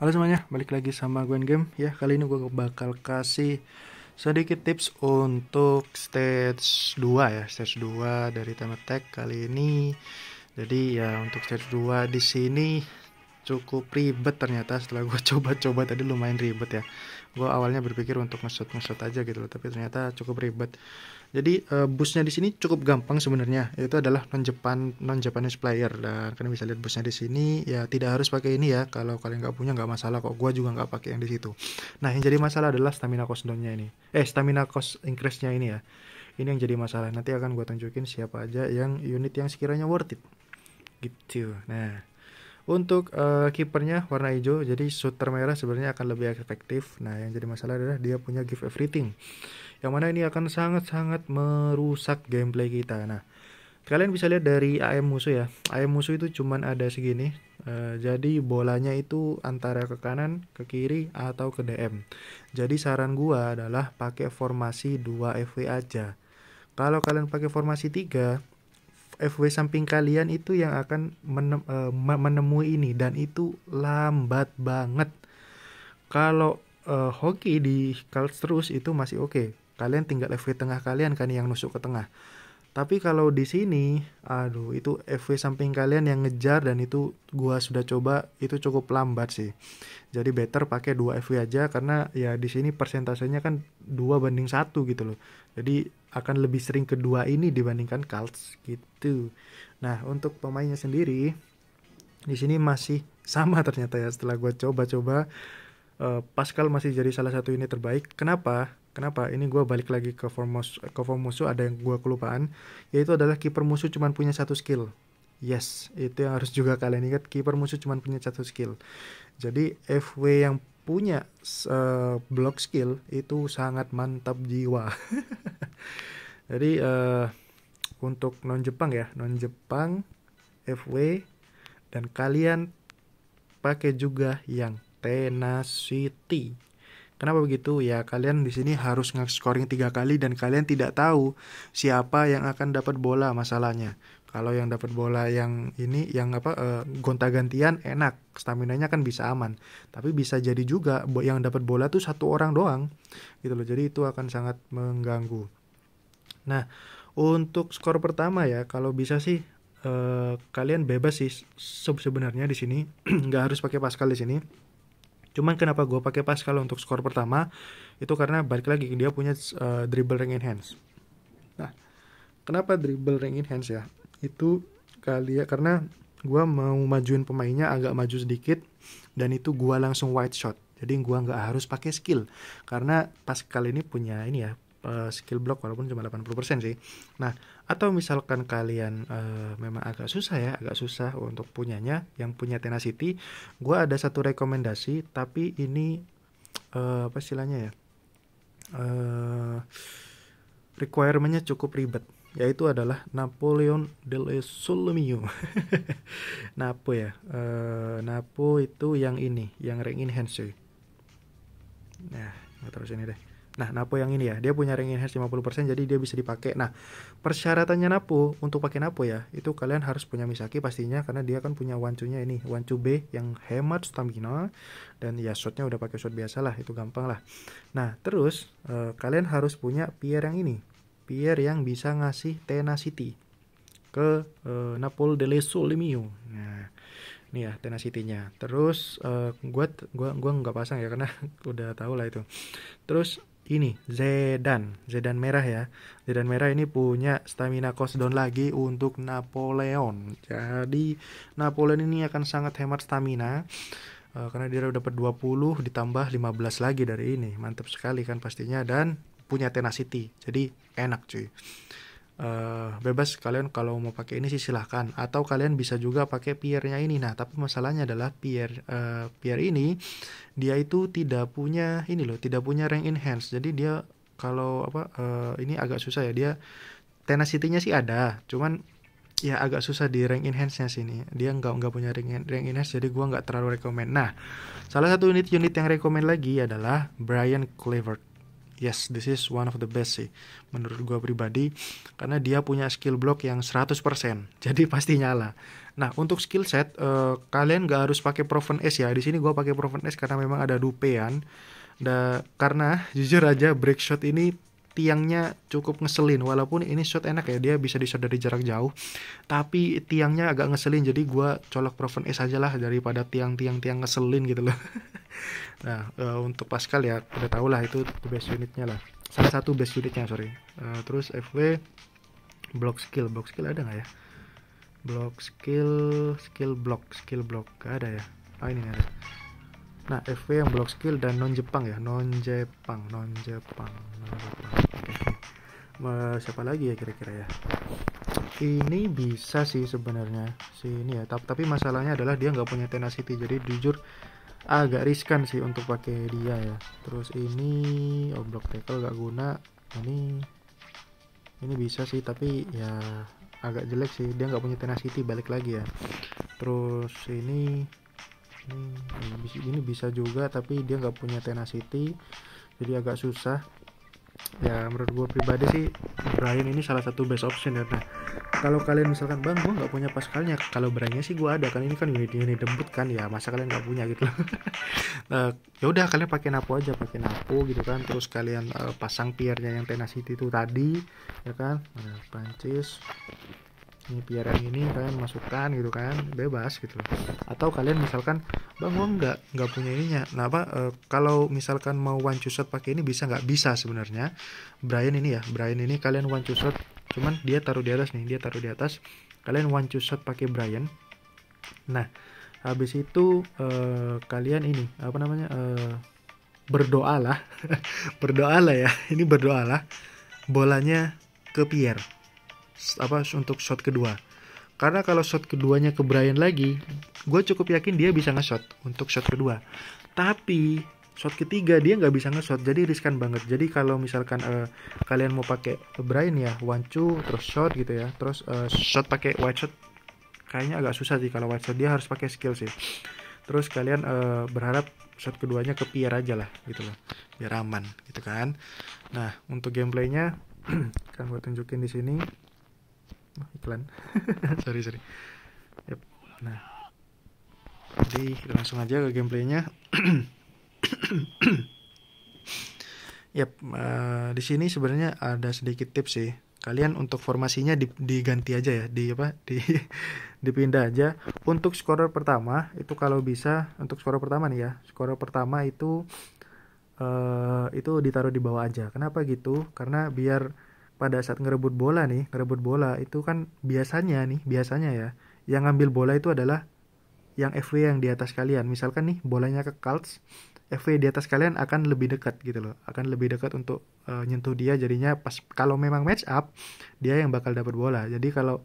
Halo semuanya, balik lagi sama Gwen Game ya. Kali ini gue bakal kasih sedikit tips untuk stage 2 ya, stage 2 dari Temetek kali ini. Jadi ya untuk stage 2 di sini cukup ribet ternyata setelah gue coba-coba tadi lumayan ribet ya. Gue awalnya berpikir untuk ngesot-ngesot aja gitu loh, tapi ternyata cukup ribet. Jadi uh, busnya di sini cukup gampang sebenarnya. Itu adalah non Japan non Japanese player dan kalian bisa lihat busnya di sini ya tidak harus pakai ini ya. Kalau kalian nggak punya nggak masalah kok. Gua juga nggak pakai yang di situ. Nah, yang jadi masalah adalah stamina cost down ini. Eh, stamina cost increase-nya ini ya. Ini yang jadi masalah. Nanti akan gua tunjukin siapa aja yang unit yang sekiranya worth it. Gitu. Nah, untuk uh, eh, kipernya warna hijau, jadi shooter merah sebenarnya akan lebih efektif. Nah, yang jadi masalah adalah dia punya give everything yang mana ini akan sangat-sangat merusak gameplay kita nah kalian bisa lihat dari AM musuh ya AM musuh itu cuman ada segini Uh, jadi bolanya itu antara ke kanan ke kiri atau ke DM jadi saran gua adalah pakai formasi 2 FW aja kalau kalian pakai formasi 3 FW samping kalian itu yang akan menem, uh, menemui ini dan itu lambat banget kalau uh, hoki di terus itu masih oke okay kalian tinggal FW tengah kalian kan yang nusuk ke tengah tapi kalau di sini aduh itu FW samping kalian yang ngejar dan itu gua sudah coba itu cukup lambat sih jadi better pakai 2 FW aja karena ya di sini persentasenya kan 2 banding 1 gitu loh jadi akan lebih sering kedua ini dibandingkan Cults gitu nah untuk pemainnya sendiri di sini masih sama ternyata ya setelah gua coba-coba eh, Pascal masih jadi salah satu ini terbaik kenapa Kenapa? Ini gue balik lagi ke form musuh, ke form musuh ada yang gue kelupaan, yaitu adalah kiper musuh cuma punya satu skill. Yes, itu yang harus juga kalian ingat kiper musuh cuma punya satu skill. Jadi FW yang punya uh, block skill itu sangat mantap jiwa. Jadi uh, untuk non Jepang ya, non Jepang FW dan kalian pakai juga yang tenacity Kenapa begitu? Ya kalian di sini harus nge-scoring tiga kali dan kalian tidak tahu siapa yang akan dapat bola masalahnya. Kalau yang dapat bola yang ini yang apa e, gonta-gantian enak, stamina-nya kan bisa aman. Tapi bisa jadi juga yang dapat bola tuh satu orang doang. Gitu loh. Jadi itu akan sangat mengganggu. Nah, untuk skor pertama ya kalau bisa sih e, kalian bebas sih sebenarnya di sini nggak harus pakai Pascal di sini Cuman kenapa gue pakai Pascal untuk skor pertama itu karena balik lagi dia punya uh, dribble ring enhance. Nah, kenapa dribble ring enhance ya? Itu kali ya karena gue mau majuin pemainnya agak maju sedikit dan itu gue langsung wide shot. Jadi gue nggak harus pakai skill karena Pascal ini punya ini ya uh, skill block walaupun cuma 80% sih. Nah, atau misalkan kalian e, memang agak susah ya agak susah untuk punyanya yang punya tenacity gue ada satu rekomendasi tapi ini e, apa istilahnya ya e, requirementnya cukup ribet yaitu adalah Napoleon del Solomio Napo ya e, Napo itu yang ini yang ring enhancer nah terus ini deh Nah, Napo yang ini ya, dia punya ring enhance 50% jadi dia bisa dipakai. Nah, persyaratannya Napo untuk pakai Napo ya, itu kalian harus punya Misaki pastinya karena dia kan punya wancunya ini, wancu B yang hemat stamina dan ya shotnya udah pakai shot biasa lah, itu gampang lah. Nah, terus eh, kalian harus punya Pierre yang ini. Pierre yang bisa ngasih tenacity ke eh, Napol de limio Nah, ini ya tenacity-nya. Terus uh, eh, gue gua gua nggak pasang ya karena udah tau lah itu. Terus ini Zedan Zedan merah ya Zedan merah ini punya stamina cost down lagi untuk Napoleon jadi Napoleon ini akan sangat hemat stamina uh, karena dia udah dapat 20 ditambah 15 lagi dari ini mantap sekali kan pastinya dan punya tenacity jadi enak cuy uh, bebas kalian kalau mau pakai ini sih silahkan atau kalian bisa juga pakai piernya ini nah tapi masalahnya adalah pier uh, eh, pier ini dia itu tidak punya ini loh tidak punya rank enhance jadi dia kalau apa uh, ini agak susah ya dia tenacity-nya sih ada cuman ya agak susah di rank enhance-nya sini dia nggak nggak punya rank, rank enhance jadi gua nggak terlalu rekomend nah salah satu unit unit yang rekomend lagi adalah Brian Clever yes this is one of the best sih menurut gua pribadi karena dia punya skill block yang 100% jadi pasti nyala nah untuk skill set uh, kalian gak harus pakai proven S ya di sini gua pakai proven S karena memang ada dupean da, karena jujur aja break shot ini tiangnya cukup ngeselin walaupun ini shot enak ya dia bisa di shot dari jarak jauh tapi tiangnya agak ngeselin jadi gue colok Proven S aja lah daripada tiang-tiang-tiang ngeselin gitu loh nah uh, untuk Pascal ya udah tau lah itu best unitnya lah salah satu best unitnya sorry uh, terus FW block skill block skill ada nggak ya block skill skill block skill block gak ada ya ah ini ada Nah, FW yang block skill dan non Jepang ya, non Jepang, non Jepang, non Jepang. Okay. Uh, eh, Siapa lagi ya kira-kira ya? Ini bisa sih sebenarnya si ini ya, tapi, tapi masalahnya adalah dia nggak punya tenacity, jadi jujur agak riskan sih untuk pakai dia ya. Terus ini oh block tackle nggak guna. Ini ini bisa sih, tapi ya agak jelek sih. Dia nggak punya tenacity balik lagi ya. Terus ini Hmm, ini ini bisa juga tapi dia nggak punya tenacity jadi agak susah ya menurut gue pribadi sih Brian ini salah satu best option ya nah kalau kalian misalkan bang gue nggak punya pascalnya kalau Briannya sih gue ada kan ini kan unit unit debut kan ya masa kalian nggak punya gitu loh nah, ya udah kalian pakai napo aja pakai napo gitu kan terus kalian uh, pasang piernya yang tenacity itu tadi ya kan nah, Prancis ini biar yang ini kalian masukkan gitu kan bebas gitu atau kalian misalkan bang gua nggak nggak punya ininya nah apa e, kalau misalkan mau one shot pakai ini bisa nggak bisa sebenarnya Brian ini ya Brian ini kalian one shot cuman dia taruh di atas nih dia taruh di atas kalian one shot pakai Brian nah habis itu e, kalian ini apa namanya e, berdoalah berdoalah ya ini berdoalah bolanya ke Pierre apa untuk shot kedua. Karena kalau shot keduanya ke Brian lagi, gue cukup yakin dia bisa nge-shot untuk shot kedua. Tapi shot ketiga dia nggak bisa nge-shot, jadi riskan banget. Jadi kalau misalkan uh, kalian mau pakai Brian ya, one terus shot gitu ya, terus uh, shot pakai wide shot kayaknya agak susah sih kalau wide shot dia harus pakai skill sih. Terus kalian uh, berharap shot keduanya ke Pierre aja lah gitu loh, biar aman gitu kan. Nah untuk gameplaynya kan gue tunjukin di sini iklan sorry sorry yep. nah jadi kita langsung aja ke gameplaynya yep uh, eh, di sini sebenarnya ada sedikit tips sih kalian untuk formasinya diganti aja ya di apa di dipindah aja untuk scorer pertama itu kalau bisa untuk scorer pertama nih ya scorer pertama itu uh, itu ditaruh di bawah aja kenapa gitu karena biar pada saat ngerebut bola nih, ngerebut bola itu kan biasanya nih, biasanya ya, yang ngambil bola itu adalah yang FW yang di atas kalian. Misalkan nih bolanya ke kals FW di atas kalian akan lebih dekat gitu loh, akan lebih dekat untuk uh, nyentuh dia. Jadinya pas kalau memang match up, dia yang bakal dapat bola. Jadi kalau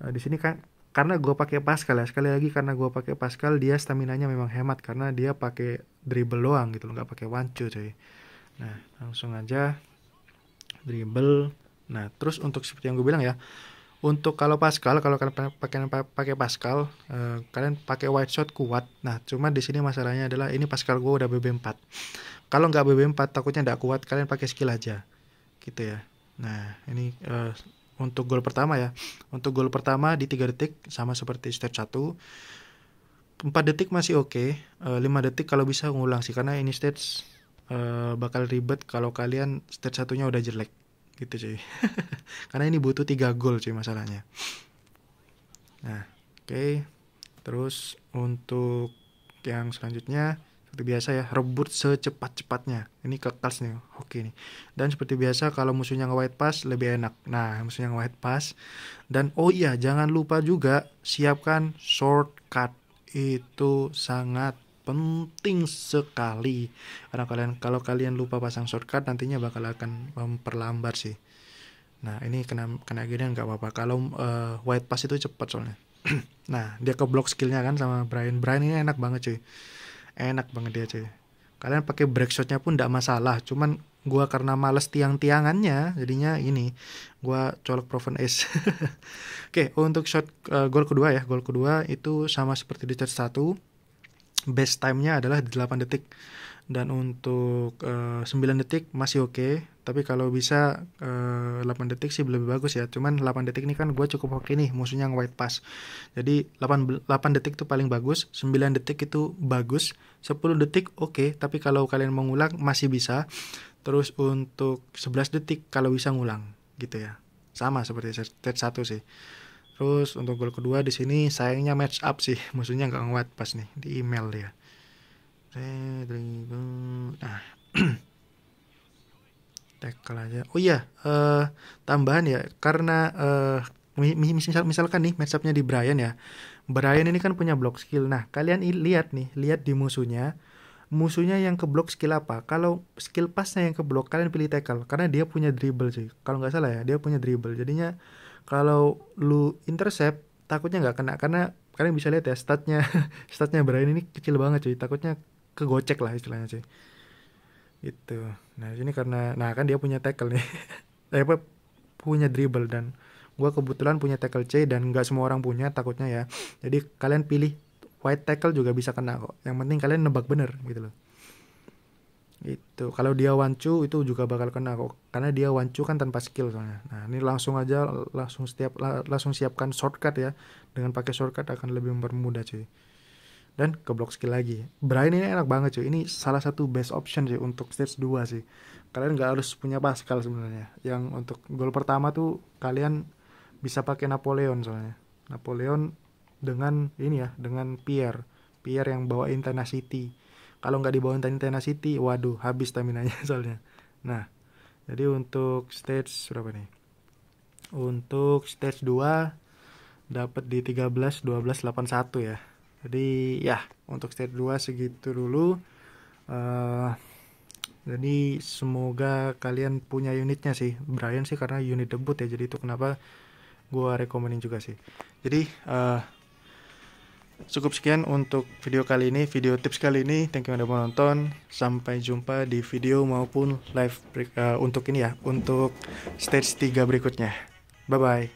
uh, di sini kan karena gue pakai Pascal ya sekali lagi karena gue pakai Pascal dia stamina nya memang hemat karena dia pakai dribble doang gitu loh nggak pakai wancu cuy nah langsung aja dribble Nah, terus untuk seperti yang gue bilang ya, untuk kalau Pascal, kalau kalian pakai pakai Pascal, eh, kalian pakai white shot kuat. Nah, cuma di sini masalahnya adalah ini Pascal gue udah BB4. Kalau nggak BB4 takutnya nggak kuat, kalian pakai skill aja, gitu ya. Nah, ini eh, untuk gol pertama ya. Untuk gol pertama di 3 detik sama seperti step 1. 4 detik masih oke, okay. Eh, 5 detik kalau bisa ngulang sih karena ini stage eh, bakal ribet kalau kalian stage satunya udah jelek gitu cuy karena ini butuh 3 gol cuy masalahnya nah oke okay. terus untuk yang selanjutnya seperti biasa ya rebut secepat-cepatnya ini kekas nih hoki nih dan seperti biasa kalau musuhnya nge-white pass lebih enak nah musuhnya nge-white pass dan oh iya jangan lupa juga siapkan shortcut itu sangat penting sekali karena kalian kalau kalian lupa pasang shortcut nantinya bakal akan memperlambat sih nah ini kena kena gini nggak apa-apa kalau uh, white pass itu cepat soalnya nah dia ke block skillnya kan sama Brian Brian ini enak banget cuy enak banget dia cuy kalian pakai break shotnya pun tidak masalah cuman gua karena males tiang-tiangannya jadinya ini gua colok Proven Ace oke okay, untuk shot uh, gol kedua ya gol kedua itu sama seperti di shot satu best timenya adalah di 8 detik dan untuk uh, eh, 9 detik masih oke okay. tapi kalau bisa uh, eh, 8 detik sih lebih bagus ya cuman 8 detik ini kan gue cukup oke okay nih musuhnya yang white pass jadi 8, 8 detik itu paling bagus 9 detik itu bagus 10 detik oke okay. tapi kalau kalian mau ngulang masih bisa terus untuk 11 detik kalau bisa ngulang gitu ya sama seperti set 1 sih Terus untuk gol kedua di sini sayangnya match up sih, musuhnya nggak nguat pas nih di email dia. Nah, tackle aja. Oh iya, uh, tambahan ya karena uh, misal, misalkan nih match upnya di Brian ya. Brian ini kan punya block skill. Nah, kalian lihat nih, lihat di musuhnya. Musuhnya yang ke block skill apa? Kalau skill pasnya yang ke block, kalian pilih tackle karena dia punya dribble sih. Kalau nggak salah ya, dia punya dribble. Jadinya kalau lu intercept takutnya nggak kena karena kalian bisa lihat ya statnya statnya Brian ini kecil banget cuy takutnya kegocek lah istilahnya cuy itu nah ini karena nah kan dia punya tackle nih eh apa punya dribble dan gue kebetulan punya tackle C dan nggak semua orang punya takutnya ya jadi kalian pilih white tackle juga bisa kena kok yang penting kalian nebak bener gitu loh itu kalau dia wancu itu juga bakal kena kok. Karena dia wancu kan tanpa skill soalnya. Nah, ini langsung aja langsung setiap langsung siapkan shortcut ya. Dengan pakai shortcut akan lebih mempermudah cuy. Dan ke block skill lagi. Brian ini enak banget cuy. Ini salah satu best option sih untuk stage 2 sih. Kalian nggak harus punya Pascal sebenarnya. Yang untuk gol pertama tuh kalian bisa pakai Napoleon soalnya. Napoleon dengan ini ya, dengan Pierre. Pierre yang bawa Intana City kalau nggak dibawain Tenacity, waduh habis stamina nya soalnya. Nah, jadi untuk stage berapa nih? Untuk stage 2 dapat di 13 12 81 ya. Jadi ya, untuk stage 2 segitu dulu. Uh, jadi semoga kalian punya unitnya sih. Brian sih karena unit debut ya, jadi itu kenapa gua rekomenin juga sih. Jadi uh, Cukup sekian untuk video kali ini, video tips kali ini. Thank you yang udah menonton. Sampai jumpa di video maupun live uh, untuk ini ya, untuk stage 3 berikutnya. Bye bye.